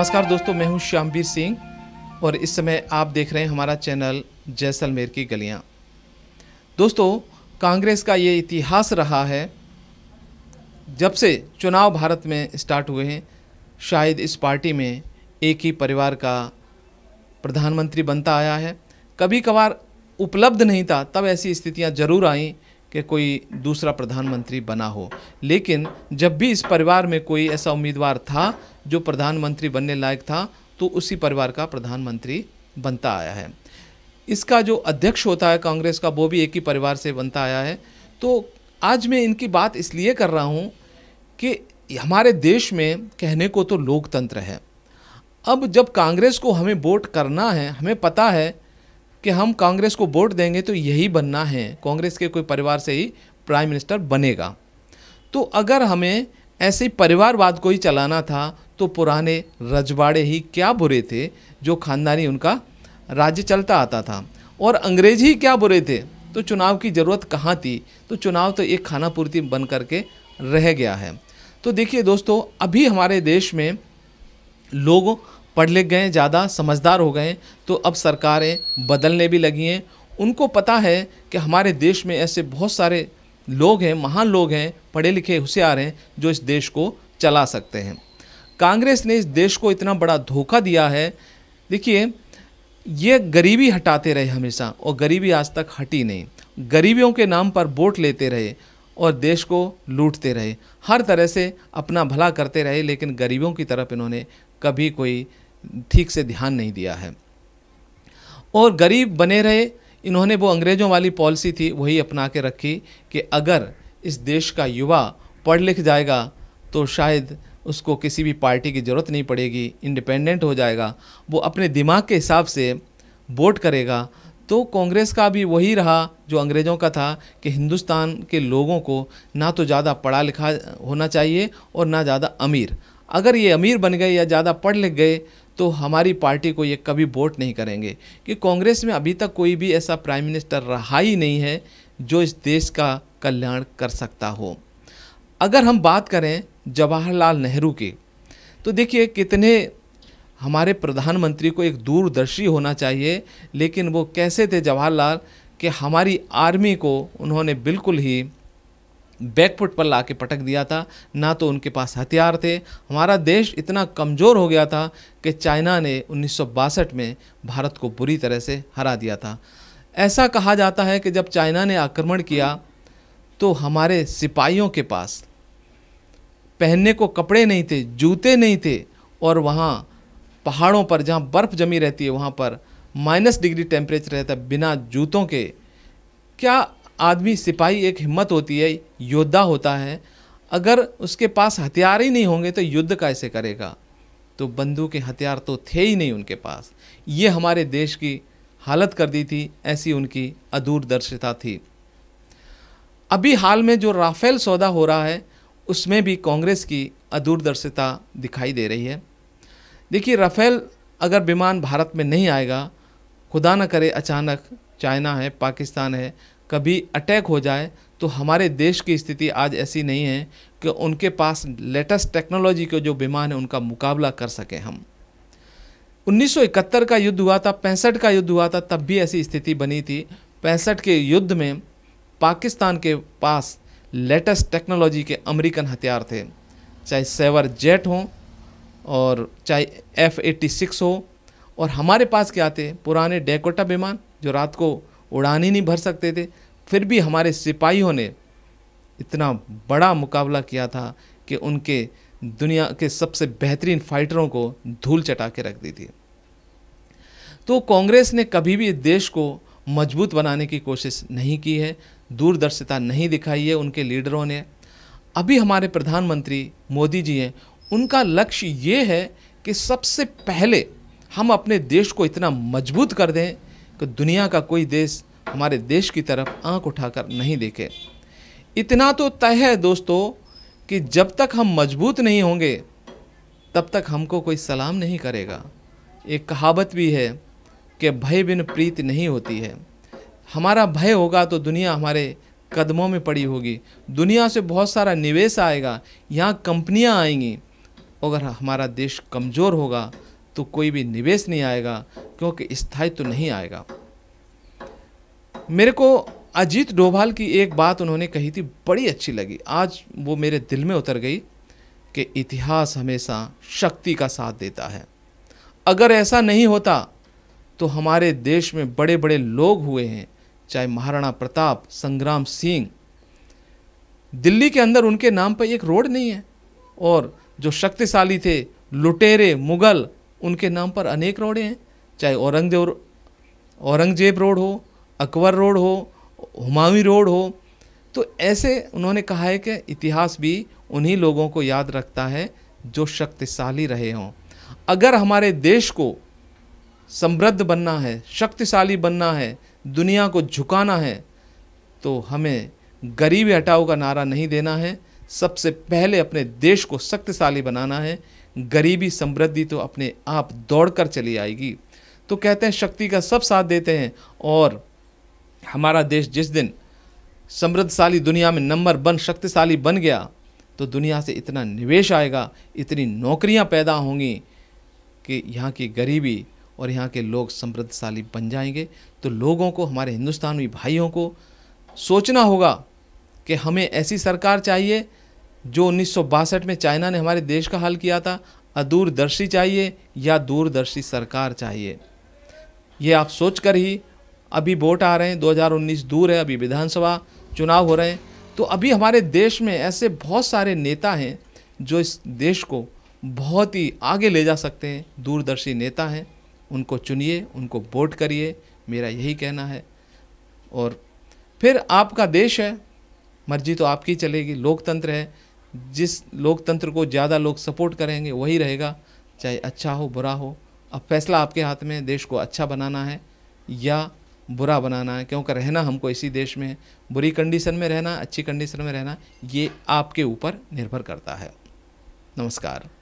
नमस्कार दोस्तों मैं हूं श्यामवीर सिंह और इस समय आप देख रहे हैं हमारा चैनल जैसलमेर की गलियां दोस्तों कांग्रेस का ये इतिहास रहा है जब से चुनाव भारत में स्टार्ट हुए हैं शायद इस पार्टी में एक ही परिवार का प्रधानमंत्री बनता आया है कभी कभार उपलब्ध नहीं था तब ऐसी स्थितियां जरूर आईं कि कोई दूसरा प्रधानमंत्री बना हो लेकिन जब भी इस परिवार में कोई ऐसा उम्मीदवार था जो प्रधानमंत्री बनने लायक था तो उसी परिवार का प्रधानमंत्री बनता आया है इसका जो अध्यक्ष होता है कांग्रेस का वो भी एक ही परिवार से बनता आया है तो आज मैं इनकी बात इसलिए कर रहा हूँ कि हमारे देश में कहने को तो लोकतंत्र है अब जब कांग्रेस को हमें वोट करना है हमें पता है कि हम कांग्रेस को वोट देंगे तो यही बनना है कांग्रेस के कोई परिवार से ही प्राइम मिनिस्टर बनेगा तो अगर हमें ऐसे परिवारवाद को ही चलाना था तो पुराने रजवाड़े ही क्या बुरे थे जो खानदानी उनका राज्य चलता आता था और अंग्रेज ही क्या बुरे थे तो चुनाव की ज़रूरत कहाँ थी तो चुनाव तो एक खानापूर्ति बन बन करके रह गया है तो देखिए दोस्तों अभी हमारे देश में लोग पढ़ लिख गए ज़्यादा समझदार हो गए तो अब सरकारें बदलने भी लगी हैं उनको पता है कि हमारे देश में ऐसे बहुत सारे लोग हैं महान लोग हैं पढ़े लिखे होशियार हैं जो इस देश को चला सकते हैं कांग्रेस ने इस देश को इतना बड़ा धोखा दिया है देखिए ये गरीबी हटाते रहे हमेशा और गरीबी आज तक हटी नहीं गरीबियों के नाम पर वोट लेते रहे और देश को लूटते रहे हर तरह से अपना भला करते रहे लेकिन गरीबों की तरफ इन्होंने कभी कोई ठीक से ध्यान नहीं दिया है और गरीब बने रहे इन्होंने वो अंग्रेज़ों वाली पॉलिसी थी वही अपना के रखी कि अगर इस देश का युवा पढ़ लिख जाएगा तो शायद उसको किसी भी पार्टी की ज़रूरत नहीं पड़ेगी इंडिपेंडेंट हो जाएगा वो अपने दिमाग के हिसाब से वोट करेगा तो कांग्रेस का भी वही रहा जो अंग्रेज़ों का था कि हिंदुस्तान के लोगों को ना तो ज़्यादा पढ़ा लिखा होना चाहिए और ना ज़्यादा अमीर अगर ये अमीर बन गए या ज़्यादा पढ़ लिख गए तो हमारी पार्टी को ये कभी वोट नहीं करेंगे कि कांग्रेस में अभी तक कोई भी ऐसा प्राइम मिनिस्टर रहा ही नहीं है जो इस देश का कल्याण कर सकता हो अगर हम बात करें जवाहरलाल नेहरू की तो देखिए कितने हमारे प्रधानमंत्री को एक दूरदर्शी होना चाहिए लेकिन वो कैसे थे जवाहरलाल कि हमारी आर्मी को उन्होंने बिल्कुल ही बैकफुट पर ला के पटक दिया था ना तो उनके पास हथियार थे हमारा देश इतना कमज़ोर हो गया था कि चाइना ने उन्नीस में भारत को बुरी तरह से हरा दिया था ऐसा कहा जाता है कि जब चाइना ने आक्रमण किया तो हमारे सिपाहियों के पास पहनने को कपड़े नहीं थे जूते नहीं थे और वहाँ पहाड़ों पर जहाँ बर्फ़ जमी रहती है वहाँ पर माइनस डिग्री टेम्परेचर रहता है बिना जूतों के क्या आदमी सिपाही एक हिम्मत होती है योद्धा होता है अगर उसके पास हथियार ही नहीं होंगे तो युद्ध कैसे करेगा तो बंदूक के हथियार तो थे ही नहीं उनके पास ये हमारे देश की हालत कर दी थी ऐसी उनकी अदूरदर्शिता थी अभी हाल में जो राफेल सौदा हो रहा है उसमें भी कांग्रेस की अदूरदर्शिता दिखाई दे रही है देखिए राफेल अगर विमान भारत में नहीं आएगा खुदा न करे अचानक चाइना है पाकिस्तान है कभी अटैक हो जाए तो हमारे देश की स्थिति आज ऐसी नहीं है कि उनके पास लेटेस्ट टेक्नोलॉजी के जो विमान है उनका मुकाबला कर सकें हम 1971 का युद्ध हुआ था पैंसठ का युद्ध हुआ था तब भी ऐसी स्थिति बनी थी पैंसठ के युद्ध में पाकिस्तान के पास लेटेस्ट टेक्नोलॉजी के अमेरिकन हथियार थे चाहे सेवर जेट हों और चाहे एफ एटी सिक्स हो और हमारे पास क्या आते पुराने डेकोटा विमान जो रात को उड़ान ही नहीं भर सकते थे फिर भी हमारे सिपाहियों ने इतना बड़ा मुकाबला किया था कि उनके दुनिया के सबसे बेहतरीन फाइटरों को धूल चटा के रख दी थी तो कांग्रेस ने कभी भी देश को मजबूत बनाने की कोशिश नहीं की है दूरदर्शिता नहीं दिखाई है उनके लीडरों ने अभी हमारे प्रधानमंत्री मोदी जी हैं उनका लक्ष्य ये है कि सबसे पहले हम अपने देश को इतना मजबूत कर दें कि दुनिया का कोई देश हमारे देश की तरफ आंख उठाकर नहीं देखे इतना तो तय है दोस्तों कि जब तक हम मजबूत नहीं होंगे तब तक हमको कोई सलाम नहीं करेगा एक कहावत भी है कि भय बिन प्रीत नहीं होती है हमारा भय होगा तो दुनिया हमारे कदमों में पड़ी होगी दुनिया से बहुत सारा निवेश आएगा यहाँ कंपनियाँ आएंगी अगर हमारा देश कमज़ोर होगा तो कोई भी निवेश नहीं आएगा क्योंकि स्थायित्व तो नहीं आएगा मेरे को अजीत डोभाल की एक बात उन्होंने कही थी बड़ी अच्छी लगी आज वो मेरे दिल में उतर गई कि इतिहास हमेशा शक्ति का साथ देता है अगर ऐसा नहीं होता तो हमारे देश में बड़े बड़े लोग हुए हैं चाहे महाराणा प्रताप संग्राम सिंह दिल्ली के अंदर उनके नाम पर एक रोड नहीं है और जो शक्तिशाली थे लुटेरे मुगल उनके नाम पर अनेक रोडें हैं चाहे औरंगजेब औरंगजेब रोड हो अकबर रोड हो हुमायूं रोड हो तो ऐसे उन्होंने कहा है कि इतिहास भी उन्हीं लोगों को याद रखता है जो शक्तिशाली रहे हों अगर हमारे देश को समृद्ध बनना है शक्तिशाली बनना है दुनिया को झुकाना है तो हमें गरीबी हटाओ का नारा नहीं देना है सबसे पहले अपने देश को शक्तिशाली बनाना है गरीबी समृद्धि तो अपने आप दौड़ कर चली आएगी तो कहते हैं शक्ति का सब साथ देते हैं और हमारा देश जिस दिन समृद्धशाली दुनिया में नंबर वन शक्तिशाली बन गया तो दुनिया से इतना निवेश आएगा इतनी नौकरियां पैदा होंगी कि यहाँ की गरीबी और यहाँ के लोग समृद्धशाली बन जाएंगे तो लोगों को हमारे हिंदुस्तानी भाइयों को सोचना होगा कि हमें ऐसी सरकार चाहिए जो उन्नीस में चाइना ने हमारे देश का हल किया था अदूरदर्शी चाहिए या दूरदर्शी सरकार चाहिए ये आप सोच कर ही अभी वोट आ रहे हैं 2019 दूर है अभी विधानसभा चुनाव हो रहे हैं तो अभी हमारे देश में ऐसे बहुत सारे नेता हैं जो इस देश को बहुत ही आगे ले जा सकते हैं दूरदर्शी नेता हैं उनको चुनिए उनको वोट करिए मेरा यही कहना है और फिर आपका देश है मर्जी तो आपकी चलेगी लोकतंत्र है जिस लोकतंत्र को ज़्यादा लोग सपोर्ट करेंगे वही रहेगा चाहे अच्छा हो बुरा हो अब फैसला आपके हाथ में देश को अच्छा बनाना है या बुरा बनाना है क्योंकि रहना हमको इसी देश में बुरी कंडीशन में रहना अच्छी कंडीशन में रहना ये आपके ऊपर निर्भर करता है नमस्कार